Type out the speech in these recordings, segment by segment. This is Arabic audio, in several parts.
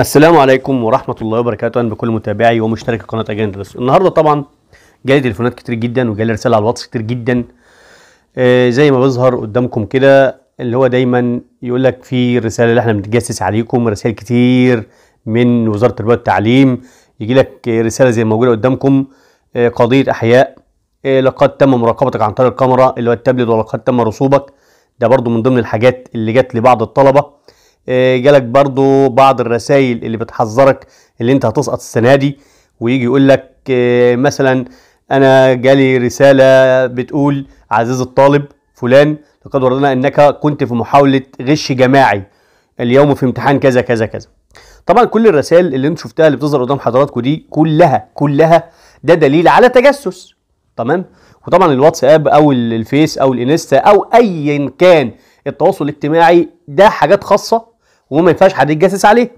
السلام عليكم ورحمة الله وبركاته أنا بكل متابعي ومشتركي قناة أجانب درس النهاردة طبعا جالي تليفونات كتير جدا وجالي رسالة على الواتس كتير جدا آه زي ما بيظهر قدامكم كده اللي هو دايما يقول لك في رسالة اللي احنا بنتجسس عليكم رسائل كتير من وزارة التربية والتعليم يجي لك رسالة زي موجودة قدامكم آه قضية أحياء آه لقد تم مراقبتك عن طريق الكاميرا اللي هو التابلت ولقد تم رسوبك ده برضو من ضمن الحاجات اللي جت لبعض الطلبة آه، جالك برضو بعض الرسائل اللي بتحذرك اللي انت هتسقط السنه دي ويجي يقول لك آه، مثلا انا جالي رساله بتقول عزيز الطالب فلان لقد وردنا انك كنت في محاوله غش جماعي اليوم في امتحان كذا كذا كذا طبعا كل الرسائل اللي انت شفتها اللي بتظهر قدام حضراتكم دي كلها كلها ده دليل على تجسس تمام وطبعا الواتساب او الفيس او الانستا او ايا كان التواصل الاجتماعي ده حاجات خاصه وما ينفعش حد يتجسس عليه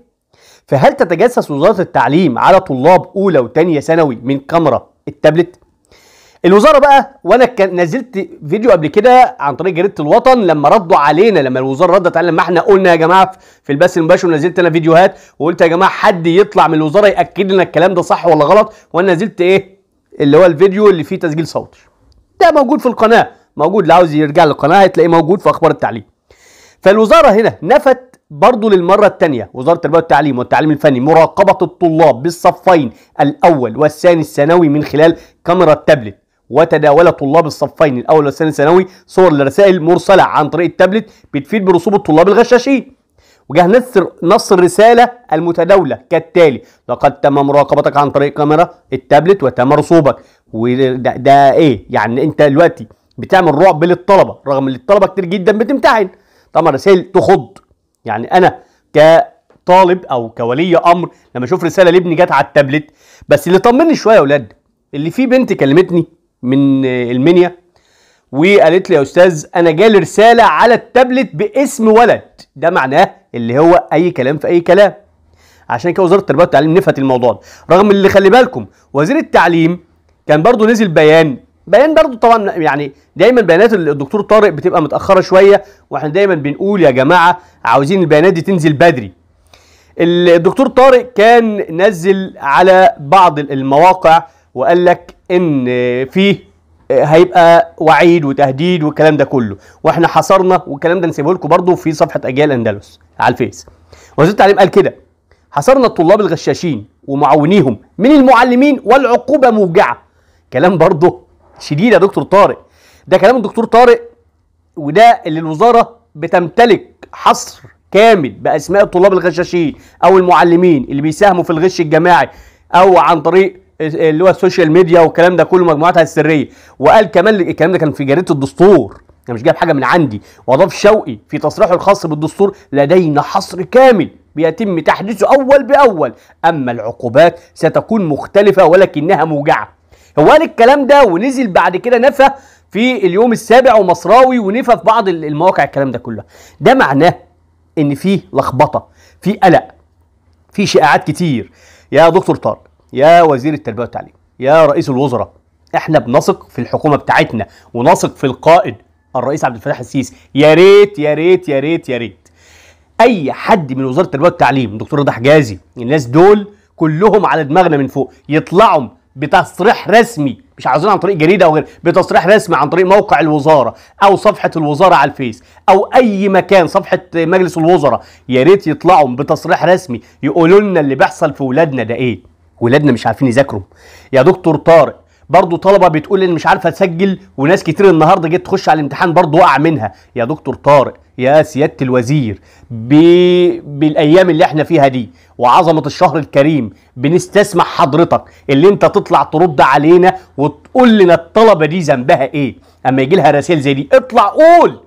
فهل تتجسس وزاره التعليم على طلاب اولى وثانيه ثانوي من كاميرا التابلت الوزاره بقى وانا كان نزلت فيديو قبل كده عن طريق جريده الوطن لما ردوا علينا لما الوزاره ردت علينا لما احنا قلنا يا جماعه في البث المباشر ونزلت انا فيديوهات وقلت يا جماعه حد يطلع من الوزاره ياكد لنا الكلام ده صح ولا غلط وانا نزلت ايه اللي هو الفيديو اللي فيه تسجيل صوتي ده موجود في القناه موجود اللي عاوز يرجع للقناه هتلاقيه موجود في اخبار التعليم فالوزاره هنا نفت برضه للمرة الثانية وزارة التربية والتعليم والتعليم الفني مراقبة الطلاب بالصفين الأول والثاني الثانوي من خلال كاميرا التابلت وتداول طلاب الصفين الأول والثاني الثانوي صور لرسائل مرسلة عن طريق التابلت بتفيد برسوب الطلاب الغشاشين وجه نصر نص الرسالة المتداولة كالتالي لقد تم مراقبتك عن طريق كاميرا التابلت وتم رسوبك وده ده ايه يعني انت دلوقتي بتعمل رعب للطلبة رغم ان الطلبة كتير جدا بتمتحن طبعا رسائل تخض يعني انا كطالب او كولي امر لما اشوف رساله لابني جت على التابلت بس اللي طمني شويه يا اولاد اللي في بنت كلمتني من المنيا وقالت لي يا استاذ انا جالي رساله على التابلت باسم ولد ده معناه اللي هو اي كلام في اي كلام عشان كده وزاره التربيه والتعليم نفت الموضوع ده رغم اللي خلي بالكم وزير التعليم كان برضه نزل بيان بيان برضو طبعا يعني دايما بيانات الدكتور طارق بتبقى متاخره شويه واحنا دايما بنقول يا جماعه عاوزين البيانات دي تنزل بدري الدكتور طارق كان نزل على بعض المواقع وقال لك ان فيه هيبقى وعيد وتهديد والكلام ده كله واحنا حصرنا والكلام ده نسيبه لكم برضه في صفحه اجيال اندلس على الفيس وزير التعليم قال كده حصرنا الطلاب الغشاشين ومعاونيهم من المعلمين والعقوبه موجعه كلام برضه شديده يا دكتور طارق ده كلام الدكتور طارق وده اللي الوزاره بتمتلك حصر كامل باسماء الطلاب الغشاشين او المعلمين اللي بيساهموا في الغش الجماعي او عن طريق اللي هو السوشيال ميديا والكلام ده كله مجموعاتها السريه وقال كمان الكلام ده كان في جريده الدستور انا مش جايب حاجه من عندي واضاف شوقي في تصريحه الخاص بالدستور لدينا حصر كامل بيتم تحديثه اول باول اما العقوبات ستكون مختلفه ولكنها موجعه هو قال الكلام ده ونزل بعد كده نفى في اليوم السابع ومصراوي ونفى في بعض المواقع الكلام ده كله ده معناه ان في لخبطه في قلق في شائعات كتير يا دكتور طارق يا وزير التربيه والتعليم يا رئيس الوزراء احنا بنثق في الحكومه بتاعتنا ونثق في القائد الرئيس عبد الفتاح السيسي يا ريت يا ريت يا ريت يا ريت اي حد من وزاره التربيه والتعليم دكتور رضا حجازي الناس دول كلهم على دماغنا من فوق يطلعوا بتصريح رسمي مش عاوزين عن طريق جريده او غير بتصريح رسمي عن طريق موقع الوزاره او صفحه الوزاره على الفيس او اي مكان صفحه مجلس الوزراء يا ريت يطلعوا بتصريح رسمي يقولوا لنا اللي بيحصل في ولادنا ده ايه ولادنا مش عارفين يذاكروا يا دكتور طارق برضه طلبه بتقول ان مش عارفه تسجل وناس كتير النهارده جت تخش على الامتحان برضه وقع منها يا دكتور طارق يا سياده الوزير ب... بالايام اللي احنا فيها دي وعظمه الشهر الكريم بنستسمح حضرتك اللي انت تطلع ترد علينا وتقول لنا الطلبه دي ذنبها ايه اما يجي لها رسائل زي دي اطلع قول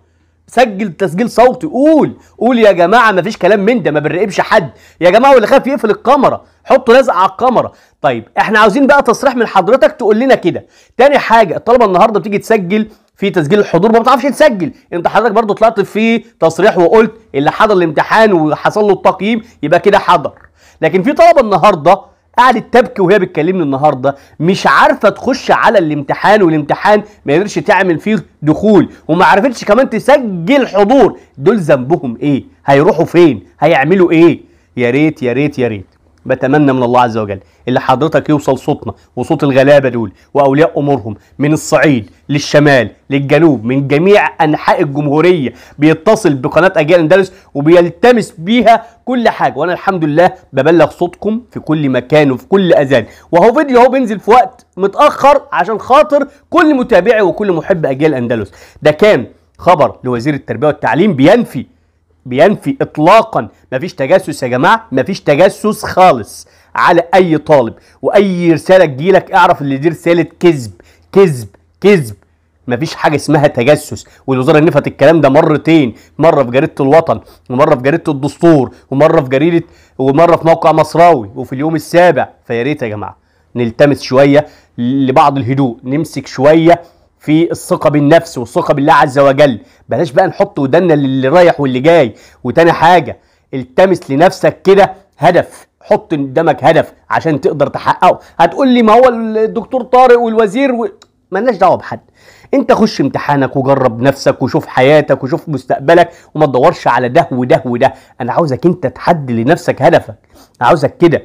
سجل تسجيل صوتي قول قول يا جماعه ما فيش كلام من ده ما بنراقبش حد يا جماعه واللي خاف يقفل الكاميرا حطوا لازق على الكاميرا طيب احنا عاوزين بقى تصريح من حضرتك تقول لنا كده تاني حاجه الطلبه النهارده بتيجي تسجل في تسجيل الحضور ما بتعرفش تسجل انت حضرتك برضو طلعت في تصريح وقلت اللي حضر الامتحان وحصل له التقييم يبقى كده حضر لكن في طلبه النهارده قعدت تبكي وهي بتكلمني النهارده مش عارفه تخش على الامتحان والامتحان ما قدرتش تعمل فيه دخول وما عرفتش كمان تسجل حضور دول ذنبهم ايه هيروحوا فين هيعملوا ايه يا ريت يا ريت يا ريت بتمنى من الله عز وجل اللي حضرتك يوصل صوتنا وصوت الغلابه دول واولياء امورهم من الصعيد للشمال للجنوب من جميع انحاء الجمهوريه بيتصل بقناه اجيال اندلس وبيلتمس بيها كل حاجه وانا الحمد لله ببلغ صوتكم في كل مكان وفي كل اذان وهو فيديو اهو بينزل في وقت متاخر عشان خاطر كل متابعي وكل محب اجيال اندلس ده كان خبر لوزير التربيه والتعليم بينفي بينفي اطلاقا مفيش تجسس يا جماعه مفيش تجسس خالص على اي طالب واي رساله تجيلك اعرف ان دي رساله كذب كذب كذب مفيش حاجه اسمها تجسس والوزاره نفت الكلام ده مرتين مره في جريده الوطن ومره في جريده الدستور ومره في جريده ومره في موقع مصراوي وفي اليوم السابع فيا ريت يا جماعه نلتمس شويه لبعض الهدوء نمسك شويه في الثقه بالنفس والثقه بالله عز وجل بلاش بقى نحط ودنا للي رايح واللي جاي وتاني حاجه التمس لنفسك كده هدف حط قدامك هدف عشان تقدر تحققه هتقول لي ما هو الدكتور طارق والوزير و... ملناش دعوه بحد انت خش امتحانك وجرب نفسك وشوف حياتك وشوف مستقبلك وما تدورش على ده وده وده انا عاوزك انت تحدد لنفسك هدفك عاوزك كده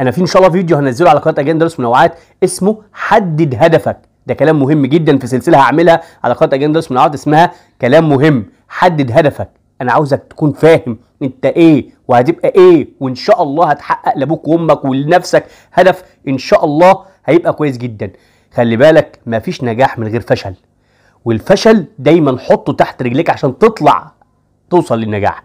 انا في ان شاء الله فيديو هنزله على قناه اجنده درس منوعات اسمه حدد هدفك ده كلام مهم جدا في سلسله هعملها على قناه اجنده من العقد اسمها كلام مهم حدد هدفك انا عاوزك تكون فاهم انت ايه وهتبقى ايه وان شاء الله هتحقق لابوك وامك ولنفسك هدف ان شاء الله هيبقى كويس جدا خلي بالك مفيش نجاح من غير فشل والفشل دايما حطه تحت رجليك عشان تطلع توصل للنجاح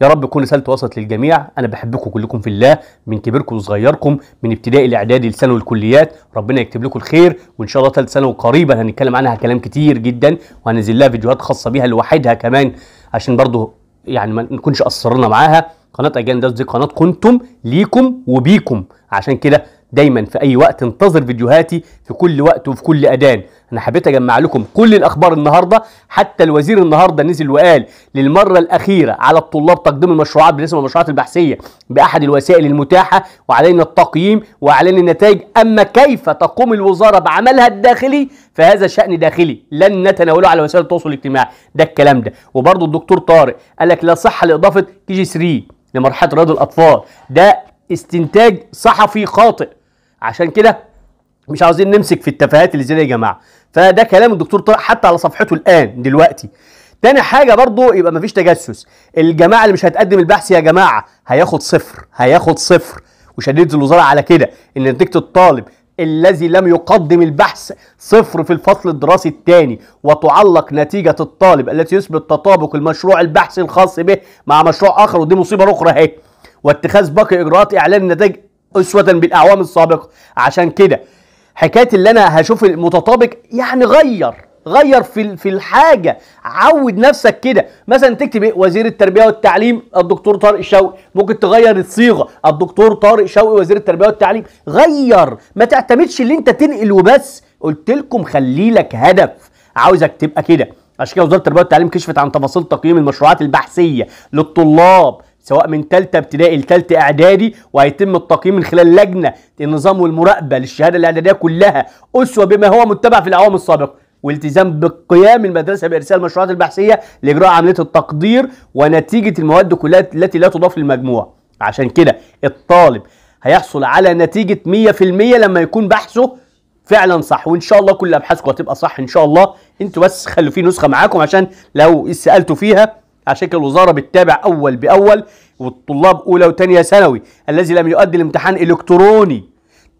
يا رب تكون رسالتي وصلت للجميع انا بحبكم كلكم في الله من كبيركم وصغيركم من ابتدائي الاعدادي لثانوي الكليات ربنا يكتب لكم الخير وان شاء الله ثالث ثانوي قريبا هنتكلم عنها كلام كتير جدا وهنزل لها فيديوهات خاصه بيها لوحدها كمان عشان برضه يعني ما نكونش قصرنا معاها قناه اجنداز دي قناه كنتم ليكم وبيكم عشان كده دايما في اي وقت انتظر فيديوهاتي في كل وقت وفي كل اذان انا حبيت اجمع لكم كل الاخبار النهارده حتى الوزير النهارده نزل وقال للمره الاخيره على الطلاب تقديم المشروعات بالنسبه للمشروعات البحثيه باحد الوسائل المتاحه وعلينا التقييم واعلان النتائج اما كيف تقوم الوزاره بعملها الداخلي فهذا شان داخلي لن نتناوله على وسائل التواصل الاجتماعي ده الكلام ده وبرضه الدكتور طارق قال لك لا صحه لاضافه كي جي 3 لمرحله رياض الاطفال ده استنتاج صحفي خاطئ عشان كده مش عاوزين نمسك في التفاهات اللي زينا يا جماعه فده كلام الدكتور طارق حتى على صفحته الان دلوقتي تاني حاجه برضو يبقى مفيش تجسس الجماعه اللي مش هتقدم البحث يا جماعه هياخد صفر هياخد صفر وشديد الوزاره على كده ان نتيجه الطالب الذي لم يقدم البحث صفر في الفصل الدراسي الثاني وتعلق نتيجة الطالب التي يثبت تطابق المشروع البحثي الخاص به مع مشروع آخر ودي مصيبة أخرى أهي واتخاذ باقي اجراءات اعلان النتائج اسوه بالاعوام السابقه عشان كده حكايه اللي انا هشوف المتطابق يعني غير غير في في الحاجه عود نفسك كده مثلا تكتب ايه وزير التربيه والتعليم الدكتور طارق شوقي ممكن تغير الصيغه الدكتور طارق شوقي وزير التربيه والتعليم غير ما تعتمدش اللي انت تنقل وبس قلت لكم خلي لك هدف عاوزك تبقى كده عشان كده وزاره التربيه والتعليم كشفت عن تفاصيل تقييم المشروعات البحثيه للطلاب سواء من ثالثه ابتدائي لثالثه اعدادي وهيتم التقييم من خلال لجنه النظام والمراقبه للشهاده الاعداديه كلها اسوه بما هو متبع في الاعوام السابقه والتزام بقيام المدرسه بارسال المشروعات البحثيه لاجراء عمليه التقدير ونتيجه المواد كلها التي لا تضاف للمجموع عشان كده الطالب هيحصل على نتيجه 100% لما يكون بحثه فعلا صح وان شاء الله كل ابحاثكم هتبقى صح ان شاء الله انتوا بس خلوا في نسخه معاكم عشان لو سالتوا فيها عشان كده الوزاره بتتابع اول باول والطلاب اولى وثانيه ثانوي الذي لم يؤدي الامتحان الكتروني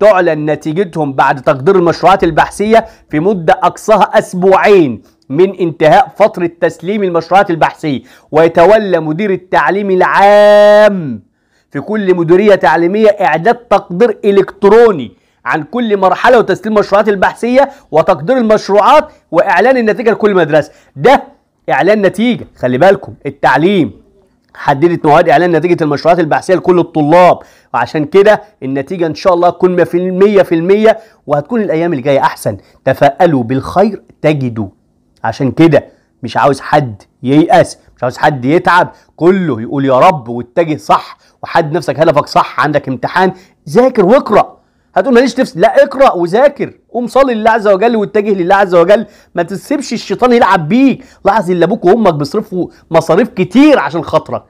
تعلن نتيجتهم بعد تقدير المشروعات البحثيه في مده اقصاها اسبوعين من انتهاء فتره تسليم المشروعات البحثيه ويتولى مدير التعليم العام في كل مديريه تعليميه اعداد تقدير الكتروني عن كل مرحله وتسليم المشروعات البحثيه وتقدير المشروعات واعلان النتيجه لكل مدرسه ده اعلان نتيجه خلي بالكم التعليم حددت مواد اعلان نتيجه المشروعات البحثيه لكل الطلاب وعشان كده النتيجه ان شاء الله تكون 100% وهتكون الايام اللي جايه احسن تفائلوا بالخير تجدوا عشان كده مش عاوز حد ييأس مش عاوز حد يتعب كله يقول يا رب واتجه صح وحد نفسك هدفك صح عندك امتحان ذاكر واقرأ هتقول ماليش نفس لا اقرا وذاكر قوم صلي لله عز وجل واتجه لله عز وجل ما تسيبش الشيطان يلعب بيك لاحظ ان ابوك وامك بيصرفوا مصاريف كتير عشان خاطرك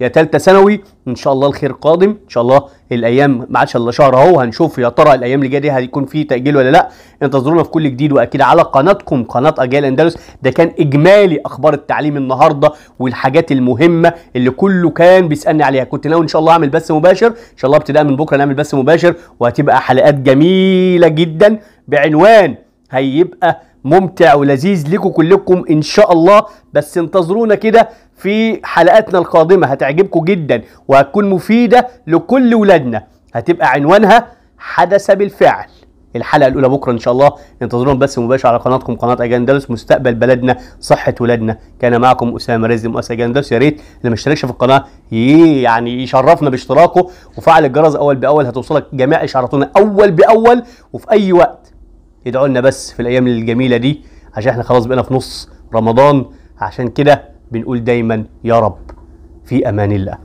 يا ثالثه ثانوي ان شاء الله الخير قادم ان شاء الله الايام ما عادش الا شهر اهو هنشوف يا ترى الايام اللي جايه دي هيكون في تاجيل ولا لا انتظرونا في كل جديد واكيد على قناتكم قناه اجيال اندلس ده كان اجمالي اخبار التعليم النهارده والحاجات المهمه اللي كله كان بيسالني عليها كنت ناوي ان شاء الله اعمل بث مباشر ان شاء الله ابتداء من بكره نعمل بث مباشر وهتبقى حلقات جميله جدا بعنوان هيبقى ممتع ولذيذ لكم كلكم ان شاء الله بس انتظرونا كده في حلقاتنا القادمه هتعجبكم جدا وهتكون مفيده لكل ولادنا هتبقى عنوانها حدث بالفعل الحلقه الاولى بكره ان شاء الله انتظرونا بس مباشر على قناتكم قناه اجاندلس مستقبل بلدنا صحه ولادنا كان معكم اسامه رزق مؤسسة اجاندلس يا ريت اللي ما اشتركش في القناه يعني يشرفنا باشتراكه وفعل الجرس اول باول هتوصلك جميع اشعاراتنا اول باول وفي اي وقت ادعوا لنا بس في الايام الجميله دي عشان احنا خلاص بقينا في نص رمضان عشان كده بنقول دايما يا رب في امان الله